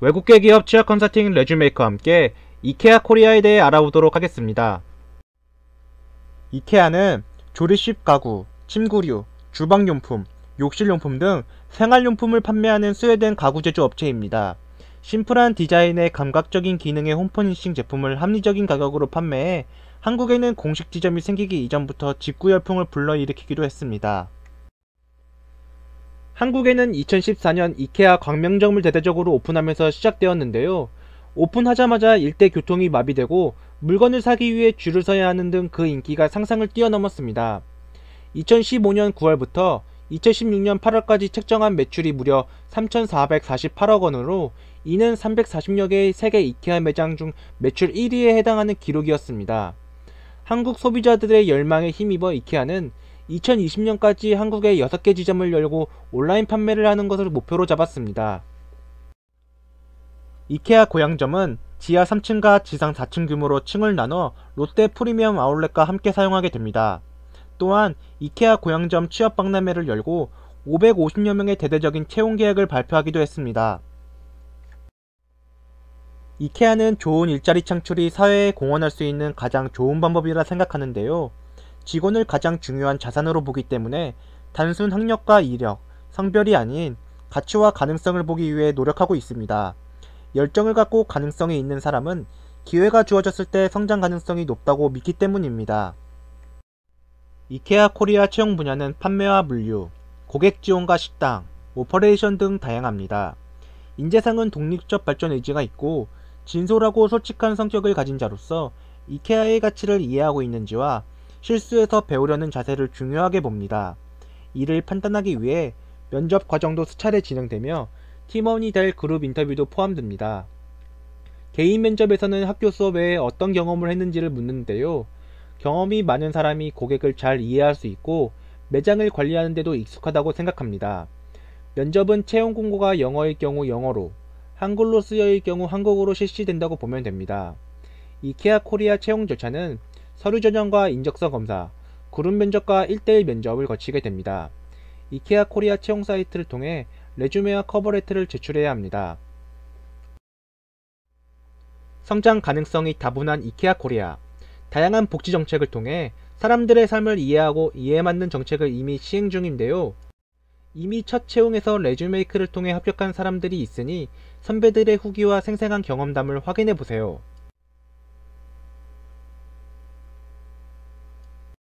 외국계 기업 취업 컨설팅 레주메이커와 함께 이케아 코리아에 대해 알아보도록 하겠습니다. 이케아는 조립식 가구, 침구류, 주방용품, 욕실용품 등 생활용품을 판매하는 스웨덴 가구 제조 업체입니다. 심플한 디자인에 감각적인 기능의 홈퍼니싱 제품을 합리적인 가격으로 판매해 한국에는 공식 지점이 생기기 이전부터 직구 열풍을 불러일으키기도 했습니다. 한국에는 2014년 이케아 광명점을 대대적으로 오픈하면서 시작되었는데요. 오픈하자마자 일대 교통이 마비되고 물건을 사기 위해 줄을 서야 하는 등 그 인기가 상상을 뛰어넘었습니다. 2015년 9월부터 2016년 8월까지 책정한 매출이 무려 3,448억 원으로 이는 340여 개의 세계 이케아 매장 중 매출 1위에 해당하는 기록이었습니다. 한국 소비자들의 열망에 힘입어 이케아는 2020년까지 한국에 6개 지점을 열고 온라인 판매를 하는 것을 목표로 잡았습니다. 이케아 고양점은 지하 3층과 지상 4층 규모로 층을 나눠 롯데 프리미엄 아울렛과 함께 사용하게 됩니다. 또한 이케아 고양점 취업 박람회를 열고 550여 명의 대대적인 채용 계획을 발표하기도 했습니다. 이케아는 좋은 일자리 창출이 사회에 공헌할 수 있는 가장 좋은 방법이라 생각하는데요. 직원을 가장 중요한 자산으로 보기 때문에 단순 학력과 이력, 성별이 아닌 가치와 가능성을 보기 위해 노력하고 있습니다. 열정을 갖고 가능성이 있는 사람은 기회가 주어졌을 때 성장 가능성이 높다고 믿기 때문입니다. 이케아 코리아 채용 분야는 판매와 물류, 고객 지원과 식당, 오퍼레이션 등 다양합니다. 인재상은 독립적 발전 의지가 있고 진솔하고 솔직한 성격을 가진 자로서 이케아의 가치를 이해하고 있는지와 실수에서 배우려는 자세를 중요하게 봅니다. 이를 판단하기 위해 면접 과정도 수차례 진행되며 팀원이 될 그룹 인터뷰도 포함됩니다. 개인 면접에서는 학교 수업에 어떤 경험을 했는지를 묻는데요. 경험이 많은 사람이 고객을 잘 이해할 수 있고 매장을 관리하는 데도 익숙하다고 생각합니다. 면접은 채용 공고가 영어일 경우 영어로, 한글로 쓰여일 경우 한국어로 실시된다고 보면 됩니다. 이케아 코리아 채용 절차는 서류 전형과 인적성 검사, 그룹 면접과 1대1 면접을 거치게 됩니다. 이케아 코리아 채용 사이트를 통해 레주메와 커버레트를 제출해야 합니다. 성장 가능성이 다분한 이케아 코리아 다양한 복지 정책을 통해 사람들의 삶을 이해하고 이해 에 맞는 정책을 이미 시행 중인데요. 이미 첫 채용에서 레주메이크를 통해 합격한 사람들이 있으니 선배들의 후기와 생생한 경험담을 확인해 보세요.